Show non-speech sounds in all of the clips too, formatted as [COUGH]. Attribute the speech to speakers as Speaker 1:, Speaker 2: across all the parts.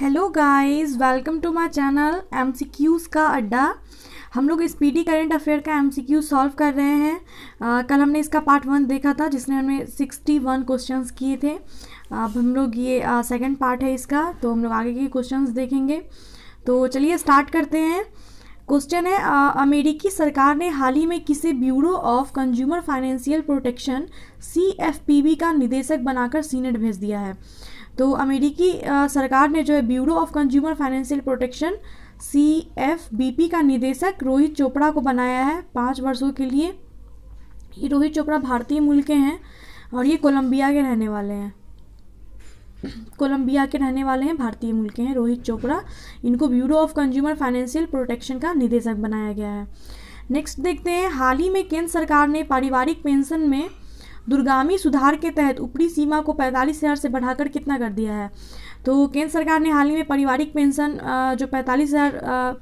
Speaker 1: hello guys welcome to my channel MCQs का अड्डा हम लोग स्पीडी करंट अफेयर का एमसीक्यू सॉल्व कर रहे हैं आ, कल हमने इसका पार्ट वन देखा था जिसने हमें सिक्सटी वन क्वेश्चन किए थे अब हम लोग ये सेकंड पार्ट है इसका तो हम लोग आगे के क्वेश्चन देखेंगे तो चलिए स्टार्ट करते हैं क्वेश्चन है आ, अमेरिकी सरकार ने हाल ही में किसे bureau of consumer financial protection C का निदेशक बनाकर सीनेट भेज दिया है तो अमेरिकी सरकार ने जो है bureau of consumer financial protection C F B P का निदेशक रोहित चोपड़ा को बनाया है पाँच वर्षों के लिए ये रोहित चोपड़ा भारतीय मूल के हैं और ये कोलंबिया के रहने वाले हैं कोलंबिया के रहने वाले हैं भारतीय मूल के हैं रोहित चोपड़ा इनको bureau of consumer financial protection का निदेशक बनाया गया है नेक्स्ट देखते हैं हाल ही में केंद्र सरकार ने पारिवारिक पेंशन में दुर्गामी सुधार के तहत ऊपरी सीमा को पैंतालीस हज़ार से बढ़ाकर कितना कर दिया है तो केंद्र सरकार ने हाल ही में पारिवारिक पेंशन जो पैंतालीस हज़ार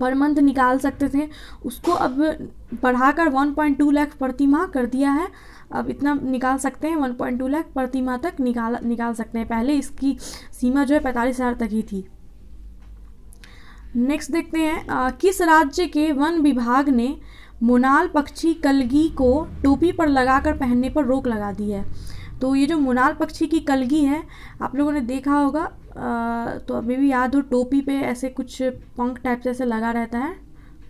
Speaker 1: पर मंथ निकाल सकते थे उसको अब बढ़ाकर 1.2 लाख प्रति माह कर दिया है अब इतना निकाल सकते हैं 1.2 लाख प्रति माह तक निकाल निकाल सकते हैं पहले इसकी सीमा जो है पैंतालीस हज़ार तक ही थी नेक्स्ट देखते हैं आ, किस राज्य के वन विभाग ने मुनाल पक्षी कलगी को टोपी पर लगाकर पहनने पर रोक लगा दी है तो ये जो मुनाल पक्षी की कलगी है आप लोगों ने देखा होगा आ, तो अभी भी याद हो टोपी पे ऐसे कुछ पंख टाइप से ऐसे लगा रहता है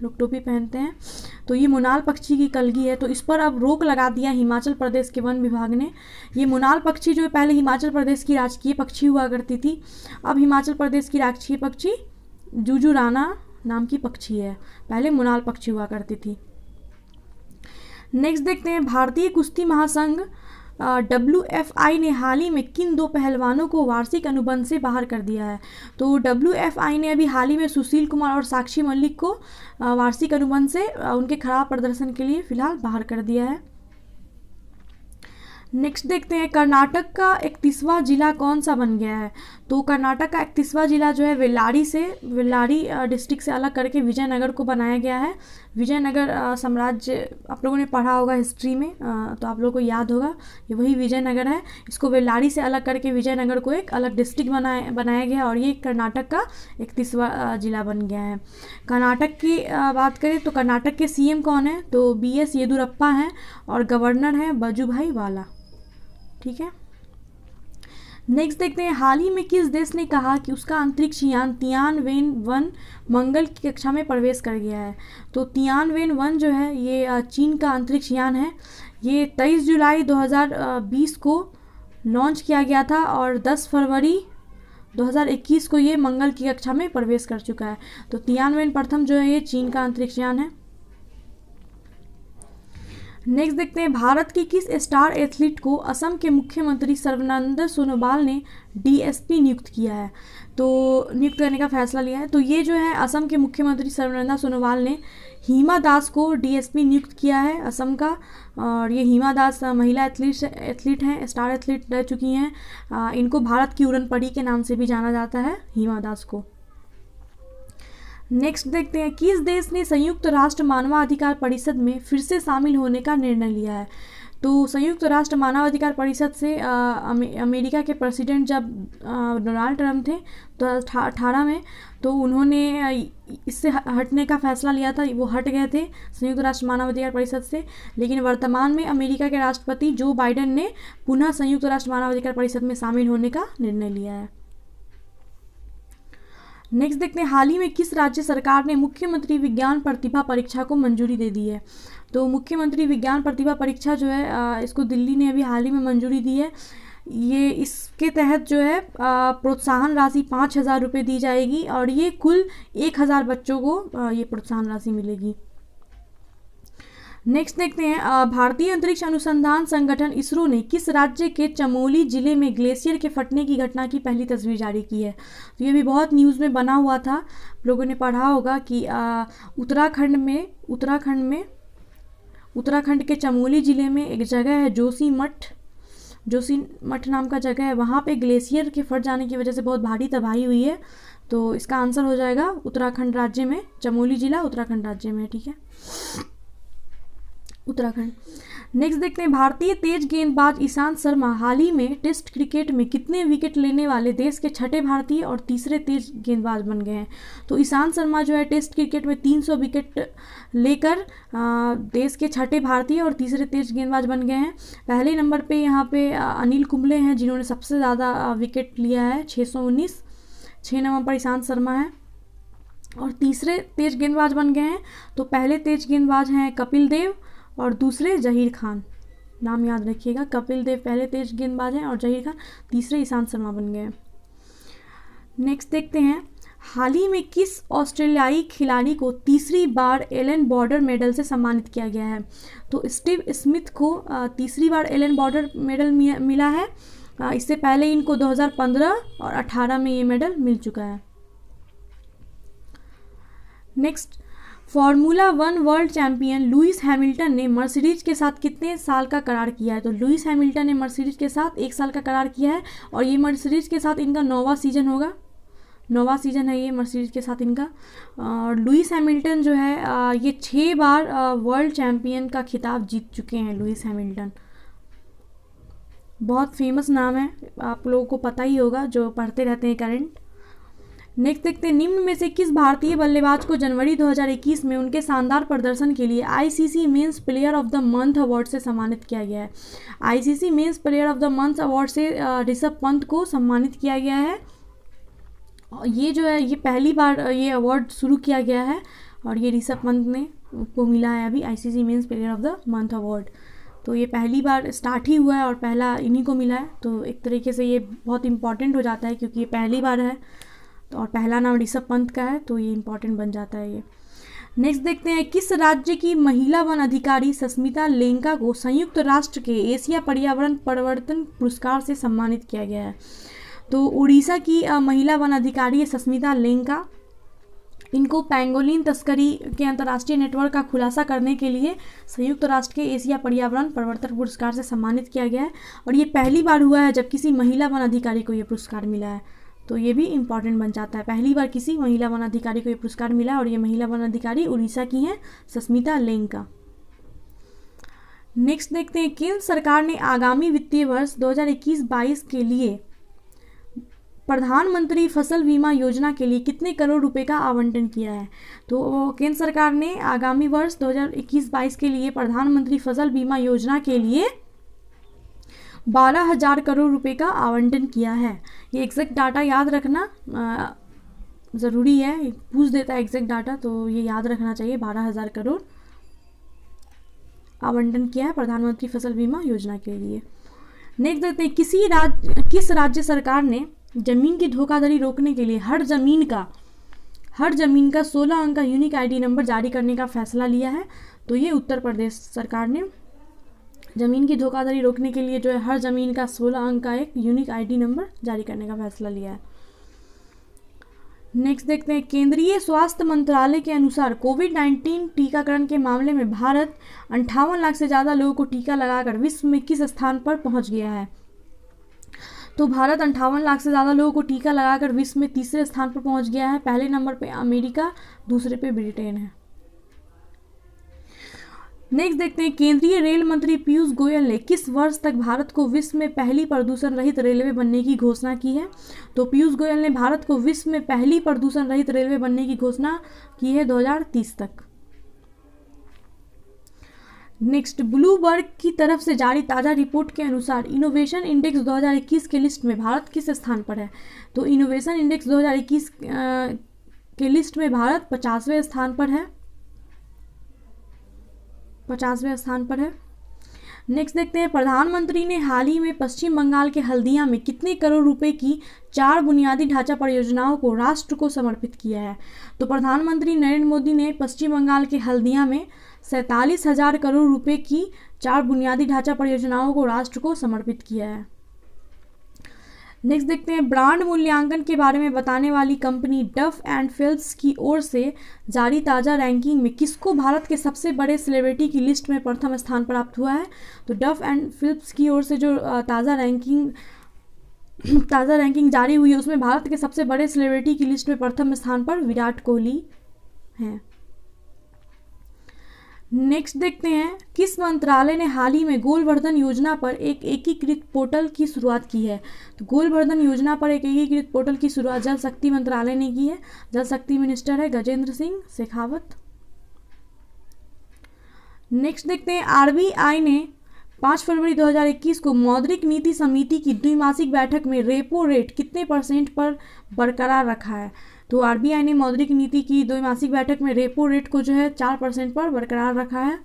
Speaker 1: लोग टोपी पहनते हैं तो ये मुनाल पक्षी की कलगी है तो इस पर अब रोक लगा दिया हिमाचल प्रदेश के वन विभाग ने ये मुनाल पक्षी जो पहले हिमाचल प्रदेश की राजकीय पक्षी हुआ करती थी अब हिमाचल प्रदेश की राजकीय पक्षी जूजू राना नाम की पक्षी है पहले मुनाल पक्षी हुआ करती थी नेक्स्ट देखते हैं भारतीय कुश्ती महासंघ डब्ल्यू एफ आई ने हाल ही में किन दो पहलवानों को वार्षिक अनुबंध से बाहर कर दिया है तो डब्ल्यू एफ आई ने अभी हाल ही में सुशील कुमार और साक्षी मलिक को वार्षिक अनुबंध से उनके खराब प्रदर्शन के लिए फिलहाल बाहर कर दिया है नेक्स्ट देखते हैं कर्नाटक का इकतीसवां जिला कौन सा बन गया है तो कर्नाटक का इकतीसवा ज़िला जो है वेलारी से वेलारी डिस्ट्रिक्ट से अलग करके विजयनगर को बनाया गया है विजयनगर साम्राज्य आप लोगों ने पढ़ा होगा हिस्ट्री में तो आप लोगों को याद होगा ये वही विजयनगर है इसको वेलारी से अलग करके विजयनगर को एक अलग डिस्ट्रिक्ट बनाया बनाया गया और ये कर्नाटक का इकतीसवा ज़िला बन गया है कर्नाटक की बात करें तो कर्नाटक के सी कौन है तो बी एस येदुरप्पा हैं और गवर्नर हैं बजूभाई वाला ठीक है नेक्स्ट देखते हैं हाल ही में किस देश ने कहा कि उसका अंतरिक्ष यान तियान वेन वन मंगल की कक्षा में प्रवेश कर गया है तो तियान वेन वन जो है ये चीन का अंतरिक्ष यान है ये तेईस जुलाई 2020 को लॉन्च किया गया था और 10 फरवरी 2021 को ये मंगल की कक्षा में प्रवेश कर चुका है तो तियान वेन प्रथम जो है ये चीन का अंतरिक्ष यान है नेक्स्ट देखते हैं भारत की किस स्टार एथलीट को असम के मुख्यमंत्री सर्वानंद सोनोवाल ने डीएसपी नियुक्त किया है तो नियुक्त करने का फैसला लिया है तो ये जो है असम के मुख्यमंत्री सर्वानंद सोनोवाल ने हीमा दास को डीएसपी नियुक्त किया है असम का और ये हीमा दास महिला एथलीट एथलीट हैं स्टार एथलीट रह चुकी हैं इनको भारत की उड़न पड़ी के नाम से भी जाना जाता है हीमा दास को नेक्स्ट देखते हैं किस देश ने संयुक्त राष्ट्र मानवाधिकार परिषद में फिर से शामिल होने का निर्णय लिया है तो संयुक्त राष्ट्र मानवाधिकार परिषद से आ, अमे, अमेरिका के प्रेसिडेंट जब डोनाल्ड ट्रंप थे दो तो अठारह में तो उन्होंने इससे हटने का फैसला लिया था वो हट गए थे संयुक्त राष्ट्र मानवाधिकार परिषद से लेकिन वर्तमान में अमेरिका के राष्ट्रपति जो बाइडेन ने पुनः संयुक्त राष्ट्र मानवाधिकार परिषद में शामिल होने का निर्णय लिया है नेक्स्ट देखते हैं हाल ही में किस राज्य सरकार ने मुख्यमंत्री विज्ञान प्रतिभा परीक्षा को मंजूरी दे दी है तो मुख्यमंत्री विज्ञान प्रतिभा परीक्षा जो है इसको दिल्ली ने अभी हाल ही में मंजूरी दी है ये इसके तहत जो है प्रोत्साहन राशि पाँच हज़ार रुपये दी जाएगी और ये कुल एक हज़ार बच्चों को ये प्रोत्साहन राशि मिलेगी नेक्स्ट देखते हैं भारतीय अंतरिक्ष अनुसंधान संगठन इसरो ने किस राज्य के चमोली जिले में ग्लेशियर के फटने की घटना की पहली तस्वीर जारी की है तो ये भी बहुत न्यूज़ में बना हुआ था लोगों ने पढ़ा होगा कि उत्तराखंड में उत्तराखंड में उत्तराखंड के चमोली जिले में एक जगह है जोशी मठ जोशी मठ नाम का जगह है वहाँ पे ग्लेशियर के फट जाने की वजह से बहुत भारी तबाही हुई है तो इसका आंसर हो जाएगा उत्तराखंड राज्य में चमोली जिला उत्तराखंड राज्य में ठीक है उत्तराखंड नेक्स्ट देखते हैं भारतीय तेज गेंदबाज ईशांत शर्मा हाल ही में टेस्ट क्रिकेट में कितने विकेट लेने वाले देश के छठे भारतीय और तीसरे तेज गेंदबाज बन गए हैं तो ईशांत शर्मा जो है टेस्ट क्रिकेट में 300 विकेट लेकर देश के छठे भारतीय और तीसरे तेज गेंदबाज बन गए हैं पहले नंबर पे यहाँ पे अनिल कुंबले हैं जिन्होंने सबसे ज़्यादा विकेट लिया है छः सौ उन्नीस छः नंबर पर ईशांत शर्मा है और तीसरे तेज गेंदबाज बन गए हैं तो पहले तेज गेंदबाज हैं कपिल देव और दूसरे जहीर खान नाम याद रखिएगा कपिल देव पहले तेज गेंदबाज हैं और जहीर खान तीसरे ईशांत शर्मा बन गए हैं नेक्स्ट देखते हैं हाल ही में किस ऑस्ट्रेलियाई खिलाड़ी को तीसरी बार एलन बॉर्डर मेडल से सम्मानित किया गया है तो स्टीव स्मिथ को तीसरी बार एलन बॉर्डर मेडल मिला है इससे पहले इनको 2015 और 18 में ये मेडल मिल चुका है next formula one world champion Lewis Hamilton ने मर्सिडीज के साथ कितने साल का करार किया है तो लुइस हैमिल्टन ने मर्सिडीज के साथ एक साल का करार किया है और ये मर्सिडीज के साथ इनका नौवा सीजन होगा नौवा सीजन है ये मर्सिडीज के साथ इनका और लुइस हैमिल्टन जो है ये छः बार वर्ल्ड चैम्पियन का खिताब जीत चुके हैं लुइस हैमिल्टन बहुत फेमस नाम है आप लोगों को पता ही होगा जो पढ़ते रहते हैं करंट नेक्स्ट देखते हैं निम्न में से किस भारतीय बल्लेबाज को जनवरी 2021 में उनके शानदार प्रदर्शन के लिए ICC men's player of the month award से सम्मानित किया गया है ICC men's player of the month award से ऋषभ पंत को सम्मानित किया गया है ये जो है ये पहली बार ये अवार्ड शुरू किया गया है और ये ऋषभ पंत ने को मिला है अभी I C player of the month award तो ये पहली बार स्टार्ट ही हुआ है और पहला इन्हीं को मिला है तो एक तरीके से ये बहुत इंपॉर्टेंट हो जाता है क्योंकि ये पहली बार है और पहला नाम ऋषभ पंत का है तो ये इम्पोर्टेंट बन जाता है ये नेक्स्ट देखते हैं किस राज्य की महिला वन अधिकारी सस्मिता लेंका को संयुक्त राष्ट्र के एशिया पर्यावरण परिवर्तन पुरस्कार से सम्मानित किया गया है तो उड़ीसा की महिला वन अधिकारी सस्मिता लेंका इनको पैंगोलिन तस्करी के अंतर्राष्ट्रीय नेटवर्क का खुलासा करने के लिए संयुक्त राष्ट्र के एशिया पर्यावरण परिवर्तन पुरस्कार से सम्मानित किया गया है और ये पहली बार हुआ है जब किसी महिला वन अधिकारी को ये पुरस्कार मिला है तो ये भी इम्पॉर्टेंट बन जाता है पहली बार किसी महिला वनाधिकारी को ये पुरस्कार मिला और ये महिला वनाधिकारी उड़ीसा की हैं सस्मिता लेंग का नेक्स्ट देखते हैं केंद्र सरकार ने आगामी वित्तीय वर्ष 2021-22 के लिए प्रधानमंत्री फसल बीमा योजना के लिए कितने करोड़ रुपए का आवंटन किया है तो केंद्र सरकार ने आगामी वर्ष 2021-22 के लिए प्रधानमंत्री फसल बीमा योजना के लिए बारह हज़ार करोड़ रुपए का आवंटन किया है ये एग्जैक्ट डाटा याद रखना ज़रूरी है पूछ देता है एग्जैक्ट डाटा तो ये याद रखना चाहिए बारह हज़ार करोड़ आवंटन किया है प्रधानमंत्री फसल बीमा योजना के लिए नेक्स्ट देखते हैं किसी राज्य किस राज्य सरकार ने जमीन की धोखाधड़ी रोकने के लिए हर जमीन का हर जमीन का 16 अंक का यूनिक आईडी नंबर जारी करने का फैसला लिया है तो ये उत्तर प्रदेश सरकार ने ज़मीन की धोखाधड़ी रोकने के लिए जो है हर ज़मीन का सोलह अंक का एक यूनिक आईडी नंबर जारी करने का फैसला लिया है नेक्स्ट देखते हैं केंद्रीय स्वास्थ्य मंत्रालय के अनुसार कोविड 19 टीकाकरण के मामले में भारत अंठावन लाख से ज़्यादा लोगों को टीका लगाकर विश्व में किस स्थान पर पहुंच गया है तो भारत अंठावन लाख से ज़्यादा लोगों को टीका लगाकर विश्व में तीसरे स्थान पर पहुंच गया है पहले नंबर पे अमेरिका दूसरे पे ब्रिटेन है नेक्स्ट देखते हैं केंद्रीय रेल मंत्री पीयूष गोयल ने किस वर्ष तक भारत को विश्व में पहली प्रदूषण रहित रेलवे बनने की घोषणा की है तो पीयूष गोयल ने भारत को विश्व में पहली प्रदूषण रहित रेलवे बनने की घोषणा की है 2030 तक नेक्स्ट ब्लूबर्ग की तरफ से जारी ताज़ा रिपोर्ट के अनुसार इनोवेशन इंडेक्स 2021 के लिस्ट में भारत किस स्थान पर है तो इनोवेशन इंडेक्स 2021 के लिस्ट में भारत पचासवें स्थान पर है पचासवें स्थान पर है नेक्स्ट देखते हैं प्रधानमंत्री ने हाल ही में पश्चिम बंगाल के हल्दिया में कितने करोड़ रुपए की चार बुनियादी ढांचा परियोजनाओं को राष्ट्र को समर्पित किया है तो प्रधानमंत्री नरेंद्र मोदी ने पश्चिम बंगाल के हल्दिया में सैंतालीस हजार करोड़ रुपए की चार बुनियादी ढांचा परियोजनाओं को राष्ट्र को समर्पित किया है नेक्स्ट देखते हैं ब्रांड मूल्यांकन के बारे में बताने वाली कंपनी डफ एंड फिल्प्स की ओर से जारी ताज़ा रैंकिंग में किसको भारत के सबसे बड़े सेलिब्रिटी की लिस्ट में प्रथम स्थान प्राप्त हुआ है तो डफ एंड फिल्प्स की ओर से जो ताज़ा रैंकिंग [CLEARS THROAT] ताज़ा रैंकिंग जारी हुई है उसमें भारत के सबसे बड़े सेलिब्रिटी की लिस्ट में प्रथम स्थान पर विराट कोहली हैं नेक्स्ट देखते हैं किस मंत्रालय ने हाल ही में गोलवर्धन योजना पर एक एकीकृत पोर्टल की शुरुआत की है तो गोलवर्धन योजना पर एक एकीकृत पोर्टल की शुरुआत जल शक्ति मंत्रालय ने की है जल शक्ति मिनिस्टर है गजेंद्र सिंह शेखावत नेक्स्ट देखते हैं आरबीआई ने पाँच फरवरी 2021 को मौद्रिक नीति समिति की द्विमासिक बैठक में रेपो रेट कितने परसेंट पर बरकरार रखा है तो आरबीआई ने मौद्रिक नीति की द्विमासिक बैठक में रेपो रेट को जो है चार परसेंट पर बरकरार रखा है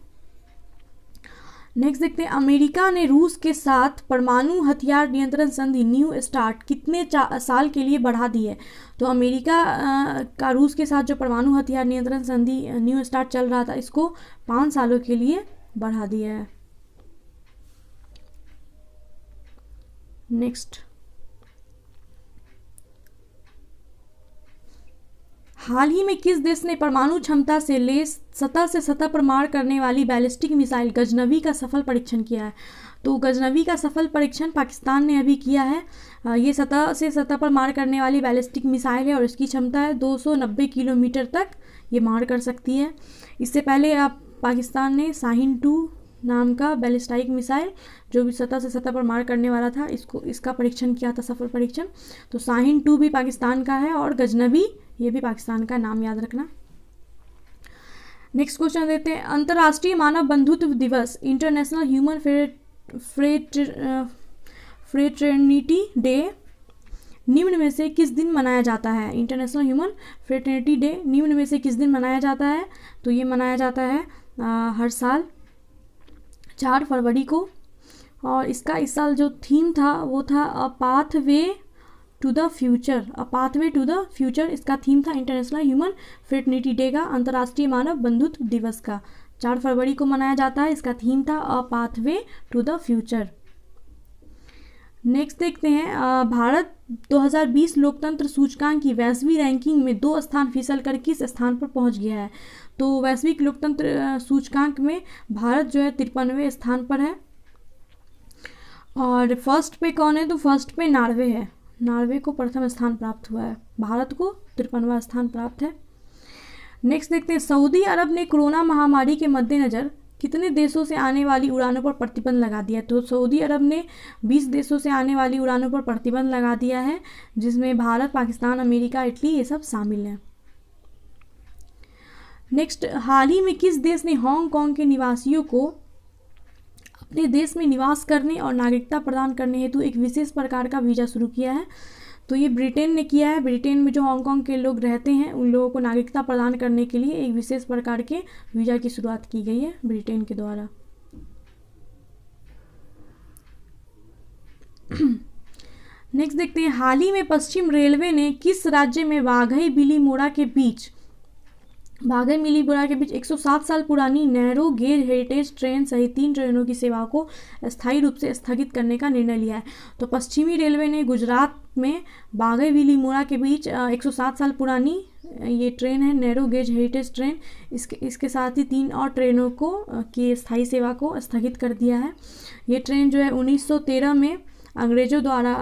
Speaker 1: नेक्स्ट देखते हैं अमेरिका ने रूस के साथ परमाणु हथियार नियंत्रण संधि न्यू स्टार्ट कितने साल के लिए बढ़ा दी है तो अमेरिका आ, का रूस के साथ जो परमाणु हथियार नियंत्रण संधि न्यू स्टार्ट चल रहा था इसको पाँच सालों के लिए बढ़ा दिया है नेक्स्ट हाल ही में किस देश ने परमाणु क्षमता से लेस सतह से सतह पर मार करने वाली बैलिस्टिक मिसाइल गजनवी का सफल परीक्षण किया है तो गजनवी का सफल परीक्षण पाकिस्तान ने अभी किया है ये सतह से सतह पर मार करने वाली बैलिस्टिक मिसाइल है और इसकी क्षमता है 290 किलोमीटर तक ये मार कर सकती है इससे पहले आप पाकिस्तान ने साहिन टू नाम का बैलिस्टाइक मिसाइल जो भी सतह से सतह पर मार करने वाला था इसको इसका परीक्षण किया था सफल परीक्षण तो साहिन टू भी पाकिस्तान का है और गजनवी ये भी पाकिस्तान का नाम याद रखना नेक्स्ट क्वेश्चन देते हैं अंतर्राष्ट्रीय मानव बंधुत्व दिवस international human fret fraternity day निम्न में से किस दिन मनाया जाता है इंटरनेशनल ह्यूमन फ्रेटर्निटी डे निम्न में से किस दिन मनाया जाता है तो ये मनाया जाता है आ, हर साल चार फरवरी को और इसका इस साल जो थीम था वो था pathway to the future a pathway to the future इसका थीम था इंटरनेशनल ह्यूमन फिटनिटी डे का अंतर्राष्ट्रीय मानव बंधुत्व दिवस का चार फरवरी को मनाया जाता है इसका थीम था a pathway to the future next देखते हैं भारत 2020 लोकतंत्र सूचकांक की वैश्विक रैंकिंग में दो स्थान फिसल कर किस स्थान पर पहुंच गया है तो वैश्विक लोकतंत्र सूचकांक में भारत जो है तिरपनवे स्थान पर है और फर्स्ट पे कौन है तो फर्स्ट पे नार्वे है नॉर्वे को प्रथम स्थान प्राप्त हुआ है भारत को तिरपनवा स्थान प्राप्त है नेक्स्ट देखते हैं सऊदी अरब ने कोरोना महामारी के मद्देनज़र कितने देशों से आने वाली उड़ानों पर प्रतिबंध लगा दिया तो सऊदी अरब ने 20 देशों से आने वाली उड़ानों पर प्रतिबंध लगा दिया है जिसमें भारत पाकिस्तान अमेरिका इटली ये सब शामिल हैं नेक्स्ट हाल ही में किस देश ने हांगकांग के निवासियों को अपने देश में निवास करने और नागरिकता प्रदान करने हेतु एक विशेष प्रकार का वीज़ा शुरू किया है तो ये ब्रिटेन ने किया है ब्रिटेन में जो हांगकांग के लोग रहते हैं उन लोगों को नागरिकता प्रदान करने के लिए एक विशेष प्रकार के वीज़ा की शुरुआत की गई है ब्रिटेन के द्वारा [CLEARS THROAT] नेक्स्ट देखते हैं हाल ही में पश्चिम रेलवे ने किस राज्य में वाघई बिली मोड़ा के बीच मिली बुरा के बीच 107 साल पुरानी नैरो गेज हेरिटेज ट्रेन सहित तीन ट्रेनों की सेवा को स्थायी रूप से स्थगित करने का निर्णय लिया है तो पश्चिमी रेलवे ने गुजरात में बागे मोड़ा के बीच 107 साल पुरानी ये ट्रेन है नैरो गेज हेरिटेज ट्रेन इसके इसके साथ ही तीन और ट्रेनों को की स्थायी सेवा को स्थगित कर दिया है ये ट्रेन जो है 1913 में अंग्रेज़ों द्वारा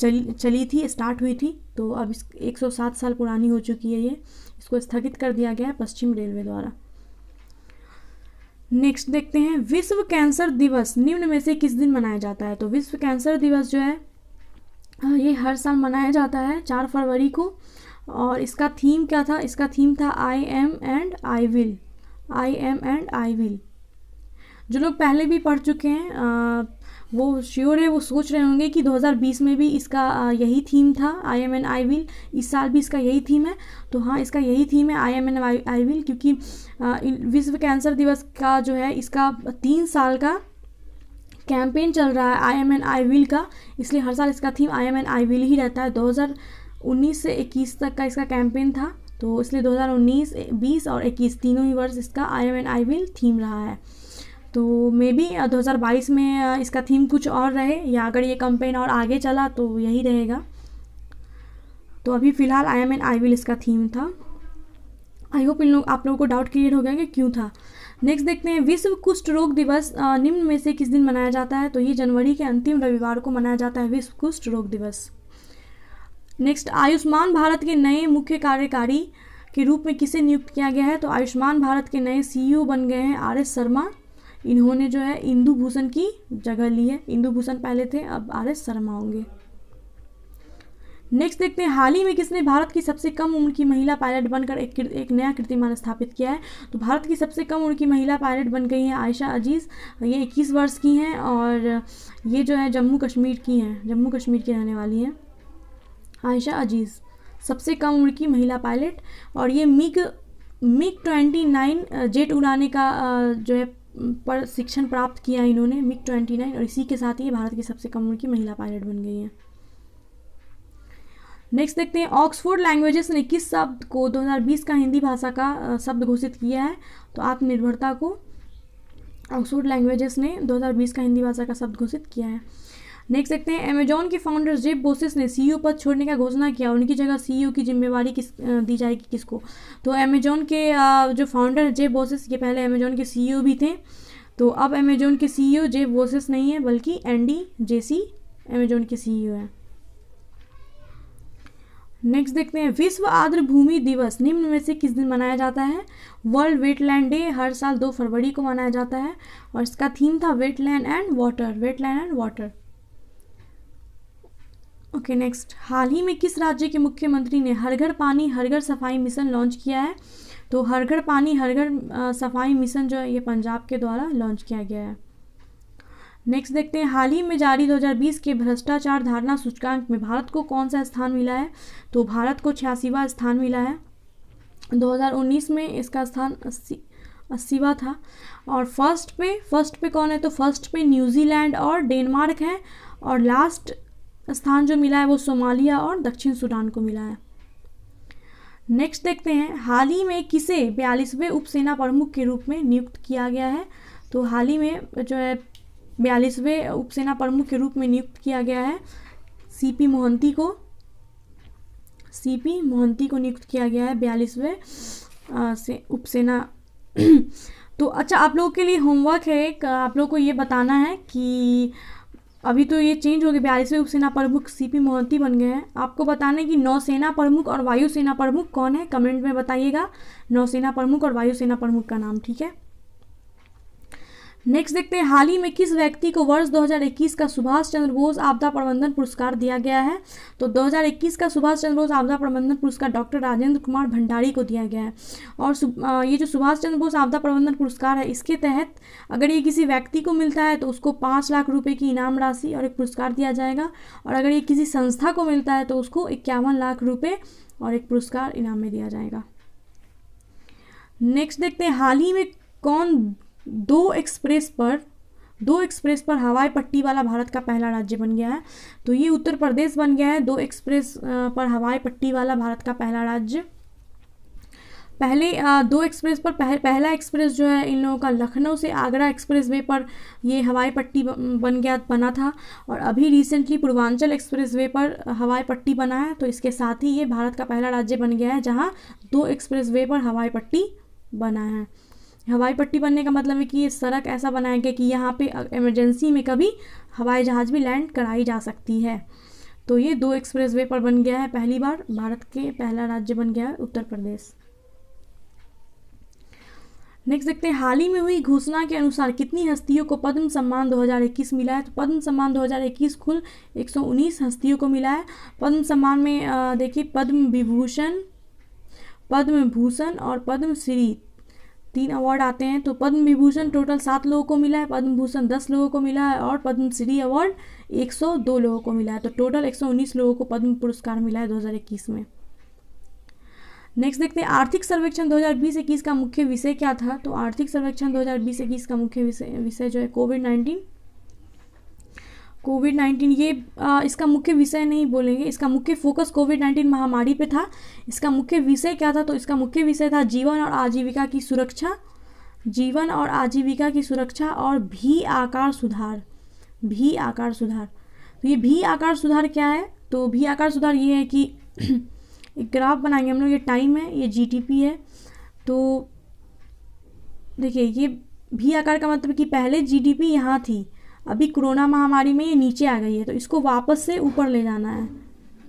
Speaker 1: चली चली थी स्टार्ट हुई थी तो अब इस सात साल पुरानी हो चुकी है ये इसको स्थगित कर दिया गया है पश्चिम रेलवे द्वारा नेक्स्ट देखते हैं विश्व कैंसर दिवस निम्न में से किस दिन मनाया जाता है तो विश्व कैंसर दिवस जो है ये हर साल मनाया जाता है चार फरवरी को और इसका थीम क्या था इसका थीम था I am and I will I am and I will जो लोग पहले भी पढ़ चुके हैं वो श्योर है वो सोच रहे होंगे कि 2020 में भी इसका यही थीम था I am and I will इस साल भी इसका यही थीम है तो हाँ इसका यही थीम है I am and I will क्योंकि विश्व कैंसर दिवस का जो है इसका तीन साल का कैंपेन चल रहा है I am and I will का इसलिए हर साल इसका theme I am and I will ही रहता है 2019 से 21 तक का इसका कैंपेन था तो इसलिए 2019, 20 और 21 तीनों ही वर्ष इसका I am and I will theme रहा है तो मे बी दो में इसका थीम कुछ और रहे या अगर ये कंपेन और आगे चला तो यही रहेगा तो अभी फ़िलहाल I am and I will इसका थीम था आई होप इन लोग आप लोगों को डाउट क्लियर हो गया कि क्यों था नेक्स्ट देखते हैं विश्व कुष्ठ रोग दिवस निम्न में से किस दिन मनाया जाता है तो ये जनवरी के अंतिम रविवार को मनाया जाता है विश्व कुष्ठ रोग दिवस नेक्स्ट आयुष्मान भारत के नए मुख्य कार्यकारी के रूप में किसे नियुक्त किया गया है तो आयुष्मान भारत के नए सीईओ e बन गए हैं आर एस शर्मा इन्होंने जो है इंदु भूषण की जगह ली है इंदु भूषण पहले थे अब आर एस शर्मा होंगे नेक्स्ट देखते हैं हाल ही में किसने भारत की सबसे कम उम्र की महिला पायलट बनकर एक एक नया कीर्तिमान स्थापित किया है तो भारत की सबसे कम उम्र की महिला पायलट बन गई हैं आयशा अजीज़ ये 21 वर्ष की हैं और ये जो है जम्मू कश्मीर की हैं जम्मू कश्मीर की रहने वाली हैं आयशा अजीज़ सबसे कम उम्र की महिला पायलट और ये MiG MiG twenty nine jet उड़ाने का जो है पर शिक्षण प्राप्त किया इन्होंने मिग ट्वेंटी नाइन और इसी के साथ ही भारत की सबसे कम उम्र की महिला पायलट बन गई हैं नेक्स्ट देखते हैं ऑक्सफोर्ड लैंग्वेजेस ने किस शब्द को 2020 तो का हिंदी भाषा का शब्द घोषित किया है तो आत्मनिर्भरता को ऑक्सफोर्ड लैंग्वेजेस ने 2020 का हिंदी भाषा का शब्द घोषित किया है नेक्स्ट देखते हैं अमेजॉन के फाउंडर जेब बोसिस ने सीईओ e पद छोड़ने का घोषणा किया उनकी जगह सीईओ e की जिम्मेवारी किस दी जाएगी किसको तो अमेजॉन के जो फाउंडर जेब बोसिस ये पहले अमेजॉन के सीईओ e भी थे तो अब अमेजोन के सीईओ जेब बोसिस नहीं है बल्कि एंडी जेसी अमेजोन के सी है नेक्स्ट देखते हैं विश्व आर्द्र भूमि दिवस निम्न में से किस दिन मनाया जाता है वर्ल्ड वेटलैंड डे हर साल दो फरवरी को मनाया जाता है और इसका थीम था wetland and water wetland and water okay next हाल ही में किस राज्य के मुख्यमंत्री ने हर घर पानी हर घर सफाई मिशन लॉन्च किया है तो हर घर पानी हर घर सफाई मिशन जो है ये पंजाब के द्वारा लॉन्च किया गया है नेक्स्ट देखते हैं हाल ही में जारी 2020 के भ्रष्टाचार धारणा सूचकांक में भारत को कौन सा स्थान मिला है तो भारत को छियासीवा स्थान मिला है 2019 में इसका स्थान अस्सी अस्सीवा था और फर्स्ट पे फर्स्ट पे कौन है तो फर्स्ट पे न्यूजीलैंड और डेनमार्क है और लास्ट स्थान जो मिला है वो सोमालिया और दक्षिण सूडान को मिला है नेक्स्ट देखते हैं हाल ही में किसे बयालीसवें उपसेना प्रमुख के रूप में नियुक्त किया गया है तो हाल ही में जो है बयालीसवें उपसेना प्रमुख के रूप में नियुक्त किया गया है सीपी मोहंती को सीपी मोहंती को नियुक्त किया गया है बयालीसवें से उपसेना [CLEARS THROAT] तो अच्छा आप लोगों के लिए होमवर्क है आप लोगों को ये बताना है कि अभी तो ये चेंज हो गए बयालीसवें उपसेना प्रमुख सीपी मोहंती बन गए हैं आपको बताने कि नौसेना प्रमुख और वायुसेना प्रमुख कौन है कमेंट में बताइएगा नौसेना प्रमुख और वायुसेना प्रमुख का नाम ठीक है नेक्स्ट देखते हैं हाल ही में किस व्यक्ति को वर्ष 2021 का सुभाष चंद्र बोस आपदा प्रबंधन पुरस्कार दिया गया है तो 2021 का सुभाष चंद्र बोस आपदा प्रबंधन पुरस्कार डॉक्टर राजेंद्र कुमार भंडारी को दिया गया है और ये जो सुभाष चंद्र बोस आपदा प्रबंधन पुरस्कार है इसके तहत अगर ये किसी व्यक्ति को मिलता है तो उसको पाँच लाख रुपये की इनाम राशि और एक पुरस्कार दिया जाएगा और अगर ये किसी संस्था को मिलता है तो उसको इक्यावन लाख रुपये और एक पुरस्कार इनाम में दिया जाएगा नेक्स्ट देखते हैं हाल ही में कौन दो एक्सप्रेस पर दो एक्सप्रेस पर हवाई पट्टी वाला भारत का पहला राज्य बन गया है तो ये उत्तर प्रदेश बन गया है दो एक्सप्रेस पर हवाई पट्टी वाला भारत का पहला राज्य पहले दो एक्सप्रेस पर पह, पहला एक्सप्रेस जो है इन लोगों का लखनऊ से आगरा एक्सप्रेस वे पर ये हवाई पट्टी बन गया बना था और अभी रिसेंटली पूर्वांचल एक्सप्रेस वे पर हवाई पट्टी बना है तो इसके साथ ही ये भारत का पहला राज्य बन गया है जहाँ दो एक्सप्रेस वे पर हवाई पट्टी बना है हवाई पट्टी बनने का मतलब है कि ये सड़क ऐसा बनाया गया कि यहाँ पे इमरजेंसी में कभी हवाई जहाज़ भी लैंड कराई जा सकती है तो ये दो एक्सप्रेस वे पर बन गया है पहली बार भारत के पहला राज्य बन गया है उत्तर प्रदेश नेक्स्ट देखते हैं हाल ही में हुई घोषणा के अनुसार कितनी हस्तियों को पद्म सम्मान 2021 मिला है तो पद्म सम्मान 2021 कुल 119 हस्तियों को मिला है पद्म सम्मान में देखिए पद्म विभूषण पद्म भूषण और पद्म श्री तीन अवार्ड आते हैं तो पद्म विभूषण टोटल सात लोगों को मिला है पद्म भूषण दस लोगों को मिला है और पद्मश्री अवार्ड एक सौ दो लोगों को मिला है तो टोटल एक सौ उन्नीस लोगों को पद्म पुरस्कार मिला है दो हज़ार इक्कीस में नेक्स्ट देखते हैं आर्थिक सर्वेक्षण दो हज़ार बीस इक्कीस का मुख्य विषय क्या था तो आर्थिक सर्वेक्षण दो हज़ार बीस इक्कीस का मुख्य विषय विषय जो है कोविड नाइन्टीन कोविड नाइन्टीन ये आ, इसका मुख्य विषय नहीं बोलेंगे इसका मुख्य फोकस कोविड नाइन्टीन महामारी पे था इसका मुख्य विषय क्या था तो इसका मुख्य विषय था जीवन और आजीविका की सुरक्षा जीवन और आजीविका की सुरक्षा और भी आकार सुधार भी आकार सुधार तो ये भी आकार सुधार क्या है तो भी आकार सुधार ये है कि [CLEARS THROAT] एक ग्राफ बनाएंगे हम लोग ये टाइम है ये जी है तो देखिए ये भी आकार का मतलब कि पहले जी पी यहाँ थी अभी कोरोना महामारी में ये नीचे आ गई है तो इसको वापस से ऊपर ले जाना है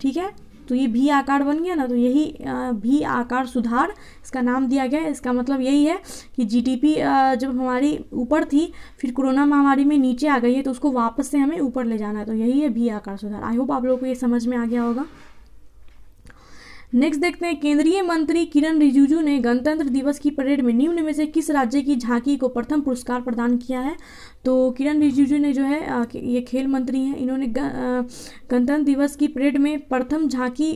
Speaker 1: ठीक है तो ये भी आकार बन गया ना तो यही भी आकार सुधार इसका नाम दिया गया है इसका मतलब यही है कि जीडीपी जब हमारी ऊपर थी फिर कोरोना महामारी में नीचे आ गई है तो उसको वापस से हमें ऊपर ले जाना है तो यही है भी आकार सुधार आई होप आप लोगों को ये समझ में आ गया होगा नेक्स्ट देखते हैं केंद्रीय मंत्री किरण रिजिजू ने गणतंत्र दिवस की परेड में निम्न में से किस राज्य की झांकी को प्रथम पुरस्कार प्रदान किया है तो किरण रिजिजू ने जो है ये खेल मंत्री हैं इन्होंने गणतंत्र दिवस की परेड में प्रथम झांकी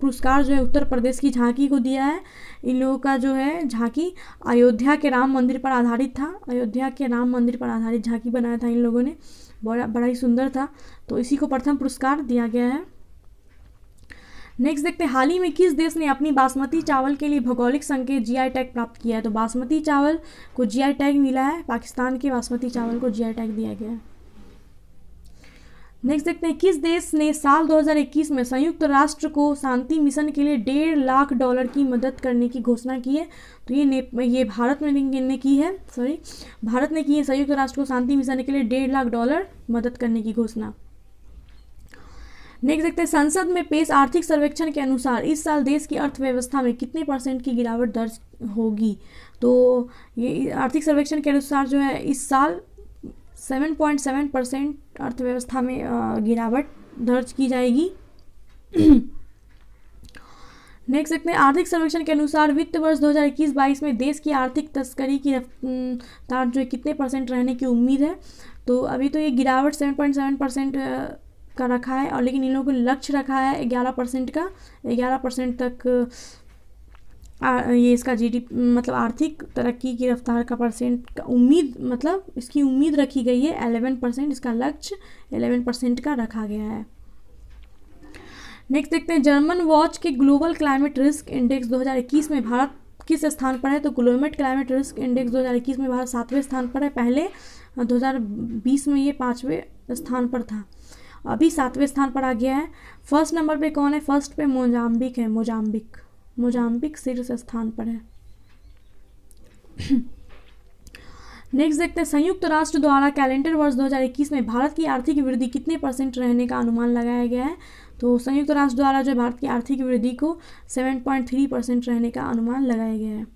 Speaker 1: पुरस्कार जो है उत्तर प्रदेश की झांकी को दिया है इन लोगों का जो है झांकी अयोध्या के राम मंदिर पर आधारित था अयोध्या के राम मंदिर पर आधारित झांकी बनाया था इन लोगों ने बड़ा बड़ा ही सुंदर था तो इसी को प्रथम पुरस्कार दिया गया है नेक्स्ट देखते हैं हाल ही में किस देश ने अपनी बासमती चावल के लिए भौगोलिक संकेत जीआई टैग प्राप्त किया है तो बासमती चावल को जीआई टैग मिला है पाकिस्तान के बासमती चावल को जीआई टैग दिया गया है नेक्स्ट देखते हैं किस देश ने साल 2021 में संयुक्त राष्ट्र को शांति मिशन के लिए डेढ़ लाख डॉलर की मदद करने की घोषणा की है तो ये ये भारत में ने की है सॉरी भारत ने की है संयुक्त राष्ट्र को शांति मिशन के लिए डेढ़ लाख डॉलर मदद करने की घोषणा नेक्स्ट देखते हैं संसद में पेश आर्थिक सर्वेक्षण के अनुसार इस साल देश की अर्थव्यवस्था में कितने परसेंट की गिरावट दर्ज होगी तो ये आर्थिक सर्वेक्षण के अनुसार जो है इस साल सेवन पॉइंट सेवन परसेंट अर्थव्यवस्था में गिरावट दर्ज की जाएगी नेक्स्ट [CLEARS THROAT] देखते हैं आर्थिक सर्वेक्षण के अनुसार वित्त वर्ष 2021-22 में देश की आर्थिक तस्करी की रफ्तार जो है कितने परसेंट रहने की उम्मीद है तो अभी तो ये गिरावट 7.7 परसेंट का रखा है और लेकिन इन लोगों ने लक्ष्य रखा है ग्यारह परसेंट का ग्यारह परसेंट तक आ, ये इसका जी मतलब आर्थिक तरक्की की रफ्तार का परसेंट का उम्मीद मतलब इसकी उम्मीद रखी गई है एलेवन परसेंट इसका लक्ष्य एलेवन परसेंट का रखा गया है नेक्स्ट देखते हैं जर्मन वॉच के ग्लोबल क्लाइमेट रिस्क इंडेक्स 2021 में भारत किस स्थान पर है तो ग्लोमेट क्लाइमेट रिस्क इंडेक्स 2021 में भारत सातवें स्थान पर है पहले 2020 में ये पाँचवें स्थान पर था अभी सातवें स्थान पर आ गया है फर्स्ट नंबर पे कौन है फर्स्ट पे मोजाम्बिक है मोजाम्बिक मोजाम्बिक शीर्ष स्थान पर है नेक्स्ट देखते हैं संयुक्त राष्ट्र द्वारा कैलेंडर वर्ष 2021 में भारत की आर्थिक वृद्धि कितने परसेंट रहने का अनुमान लगाया गया है तो संयुक्त राष्ट्र द्वारा जो भारत की आर्थिक वृद्धि को 7.3 परसेंट रहने का अनुमान लगाया गया है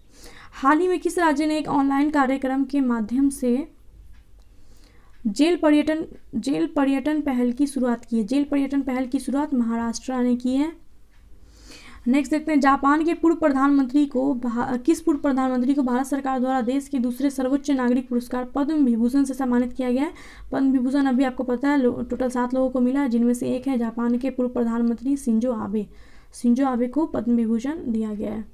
Speaker 1: हाल ही में किस राज्य ने एक ऑनलाइन कार्यक्रम के माध्यम से जेल पर्यटन जेल पर्यटन पहल की शुरुआत की है जेल पर्यटन पहल की शुरुआत महाराष्ट्र ने की है नेक्स्ट देखते हैं जापान के पूर्व प्रधानमंत्री को किस पूर्व प्रधानमंत्री को भारत सरकार द्वारा देश के दूसरे सर्वोच्च नागरिक पुरस्कार पद्म विभूषण से सम्मानित किया गया है पद्म विभूषण अभी आपको पता है टोटल सात लोगों को मिला जिनमें से एक है जापान के पूर्व प्रधानमंत्री सिंजो आबे सिंजो आबे को पद्म विभूषण दिया गया है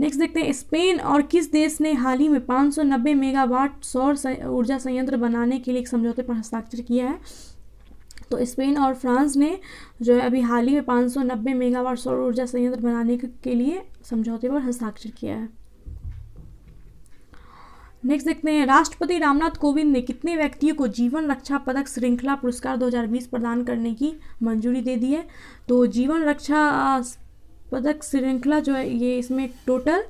Speaker 1: नेक्स्ट देखते हैं स्पेन और किस देश ने हाल ही में 590 मेगावाट सौर ऊर्जा संयंत्र बनाने के लिए एक समझौते पर हस्ताक्षर किया है तो स्पेन और फ्रांस ने जो है अभी हाल ही में 590 मेगावाट सौर ऊर्जा संयंत्र बनाने के लिए समझौते पर हस्ताक्षर किया है नेक्स्ट देखते हैं राष्ट्रपति रामनाथ कोविंद ने कितने व्यक्तियों को जीवन रक्षा पदक श्रृंखला पुरस्कार 2020 प्रदान करने की मंजूरी दे दी है तो जीवन रक्षा पदक श्रृंखला जो है ये इसमें टोटल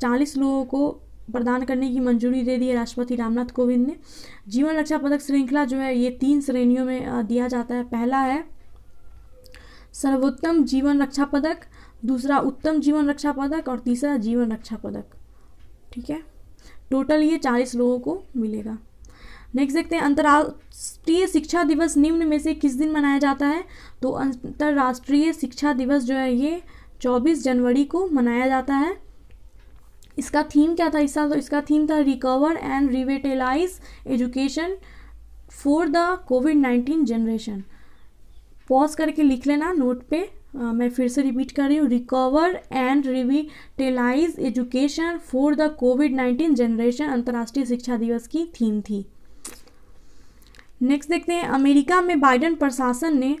Speaker 1: चालीस लोगों को प्रदान करने की मंजूरी दे दी है राष्ट्रपति रामनाथ कोविंद ने जीवन रक्षा पदक श्रृंखला जो है ये तीन श्रेणियों में दिया जाता है पहला है सर्वोत्तम जीवन रक्षा पदक दूसरा उत्तम जीवन रक्षा पदक और तीसरा जीवन रक्षा पदक ठीक है टोटल ये चालीस लोगों को मिलेगा नेक्स्ट देखते हैं अंतर्राष्ट्रीय शिक्षा दिवस निम्न में से किस दिन मनाया जाता है तो अंतर्राष्ट्रीय शिक्षा दिवस जो है ये 24 जनवरी को मनाया जाता है इसका थीम क्या था इसका तो इसका थीम था recover and revitalise education for the COVID nineteen generation pause करके लिख लेना नोट पे आ, मैं फिर से रिपीट कर रही हूँ recover and revitalise education for the COVID nineteen generation अंतर्राष्ट्रीय शिक्षा दिवस की थीम थी नेक्स्ट देखते हैं अमेरिका में बाइडन प्रशासन ने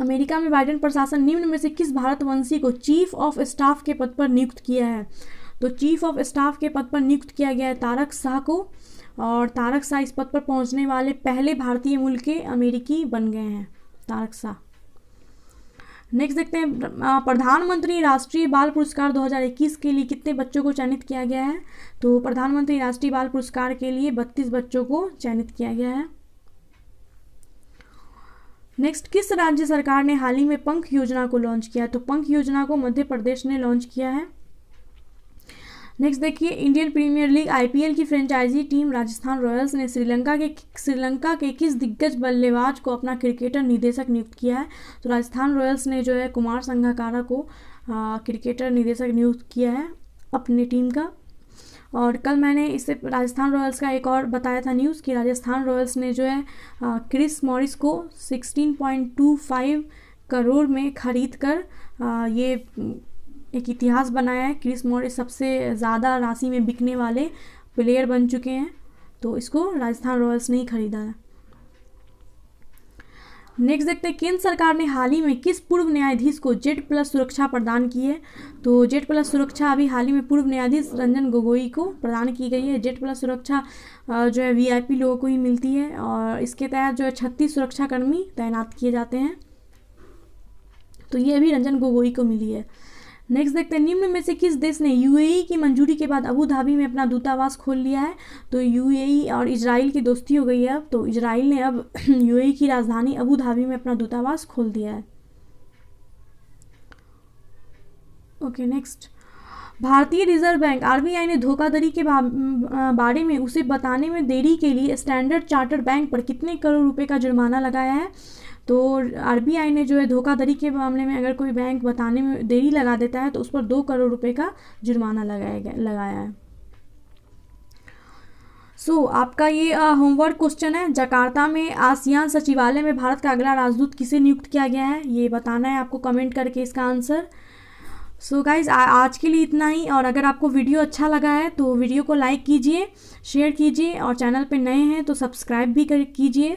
Speaker 1: अमेरिका में बाइडेन प्रशासन निम्न में से किस भारतवंशी को चीफ ऑफ स्टाफ के पद पर नियुक्त किया है तो चीफ ऑफ स्टाफ के पद पर नियुक्त किया गया है तारक शाह को और तारक शाह इस पद पर पहुंचने वाले पहले भारतीय मूल के अमेरिकी बन गए हैं तारक शाह नेक्स्ट देखते हैं प्रधानमंत्री राष्ट्रीय बाल पुरस्कार 2021 के लिए कितने बच्चों को चयनित किया गया है तो प्रधानमंत्री राष्ट्रीय बाल पुरस्कार के लिए बत्तीस बच्चों को चयनित किया गया है नेक्स्ट किस राज्य सरकार ने हाल ही में पंख योजना को लॉन्च किया तो पंख योजना को मध्य प्रदेश ने लॉन्च किया है नेक्स्ट देखिए इंडियन प्रीमियर लीग आईपीएल की फ्रेंचाइजी टीम राजस्थान रॉयल्स ने श्रीलंका के श्रीलंका के किस दिग्गज बल्लेबाज को अपना क्रिकेटर निदेशक नियुक्त किया है तो राजस्थान रॉयल्स ने जो है कुमार संघाकारा को आ, क्रिकेटर निदेशक नियुक्त किया है अपनी टीम का और कल मैंने इससे राजस्थान रॉयल्स का एक और बताया था न्यूज़ कि राजस्थान रॉयल्स ने जो है क्रिस मॉरिस को 16.25 करोड़ में ख़रीद कर आ, ये एक इतिहास बनाया है क्रिस मॉरिस सबसे ज़्यादा राशि में बिकने वाले प्लेयर बन चुके हैं तो इसको राजस्थान रॉयल्स ने ही ख़रीदा है नेक्स्ट देखते हैं केंद्र सरकार ने हाल ही में किस पूर्व न्यायाधीश को जेड प्लस सुरक्षा प्रदान की है तो जेड प्लस सुरक्षा अभी हाल ही में पूर्व न्यायाधीश रंजन गोगोई को प्रदान की गई है जेड प्लस सुरक्षा जो है वीआईपी लोगों को ही मिलती है और इसके तहत जो है छत्तीस सुरक्षाकर्मी तैनात किए जाते हैं तो ये अभी रंजन गोगोई को मिली है नेक्स्ट देखते हैं निम्न में से किस देश ने यूएई की मंजूरी के बाद अबू धाबी में अपना दूतावास खोल लिया है तो यूएई और इसराइल की दोस्ती हो गई है अब तो इसराइल ने अब [CLEARS THROAT] यूएई की राजधानी अबू धाबी में अपना दूतावास खोल दिया है ओके नेक्स्ट भारतीय रिजर्व बैंक आरबीआई ने धोखाधड़ी के बारे में उसे बताने में देरी के लिए स्टैंडर्ड चार्टर्ड बैंक पर कितने करोड़ रुपए का जुर्माना लगाया है तो आर ने जो है धोखाधड़ी के मामले में अगर कोई बैंक बताने में देरी लगा देता है तो उस पर दो करोड़ रुपए का जुर्माना लगाया गया लगाया है सो so, आपका ये होमवर्क क्वेश्चन है जकार्ता में आसियान सचिवालय में भारत का अगला राजदूत किसे नियुक्त किया गया है ये बताना है आपको कमेंट करके इसका आंसर सो so गाइज आज के लिए इतना ही और अगर आपको वीडियो अच्छा लगा है तो वीडियो को लाइक कीजिए शेयर कीजिए और चैनल पे नए हैं तो सब्सक्राइब भी कर कीजिए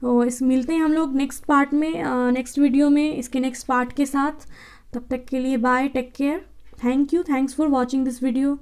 Speaker 1: तो इस मिलते हैं हम लोग नेक्स्ट पार्ट में नेक्स्ट वीडियो में इसके नेक्स्ट पार्ट के साथ तब तक के लिए bye take care thank you thanks for watching this video